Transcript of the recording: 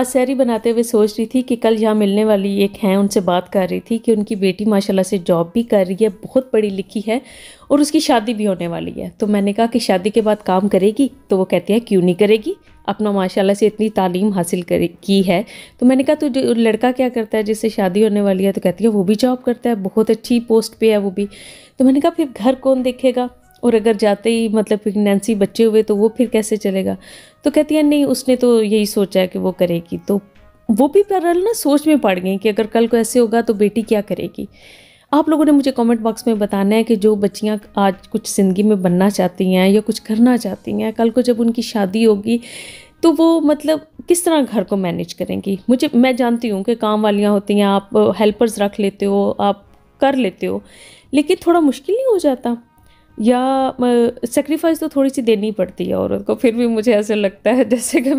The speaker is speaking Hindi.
आज सैरी बनाते हुए सोच रही थी कि कल यहाँ मिलने वाली एक हैं उनसे बात कर रही थी कि उनकी बेटी माशाल्लाह से जॉब भी कर रही है बहुत पढ़ी लिखी है और उसकी शादी भी होने वाली है तो मैंने कहा कि शादी के बाद काम करेगी तो वो कहती है क्यों नहीं करेगी अपना माशाल्लाह से इतनी तालीम हासिल कर की है तो मैंने कहा तो जो लड़का क्या करता है जिससे शादी होने वाली है तो कहती है वो भी जॉब करता है बहुत अच्छी पोस्ट पर है वो भी तो मैंने कहा फिर घर कौन देखेगा और अगर जाते ही मतलब प्रेगनेंसी बच्चे हुए तो वो फिर कैसे चलेगा तो कहती है नहीं उसने तो यही सोचा है कि वो करेगी तो वो भी पैरल ना सोच में पड़ गई कि अगर कल को ऐसे होगा तो बेटी क्या करेगी आप लोगों ने मुझे कमेंट बॉक्स में बताना है कि जो बच्चियां आज कुछ ज़िंदगी में बनना चाहती हैं या कुछ करना चाहती हैं कल को जब उनकी शादी होगी तो वो मतलब किस तरह घर को मैनेज करेंगी मुझे मैं जानती हूँ कि काम वालियाँ होती हैं आप हेल्पर्स uh, रख लेते हो आप कर लेते हो लेकिन थोड़ा मुश्किल नहीं हो जाता या सेक्रीफाइस तो थोड़ी सी देनी पड़ती है औरत को फिर भी मुझे ऐसा लगता है जैसे कि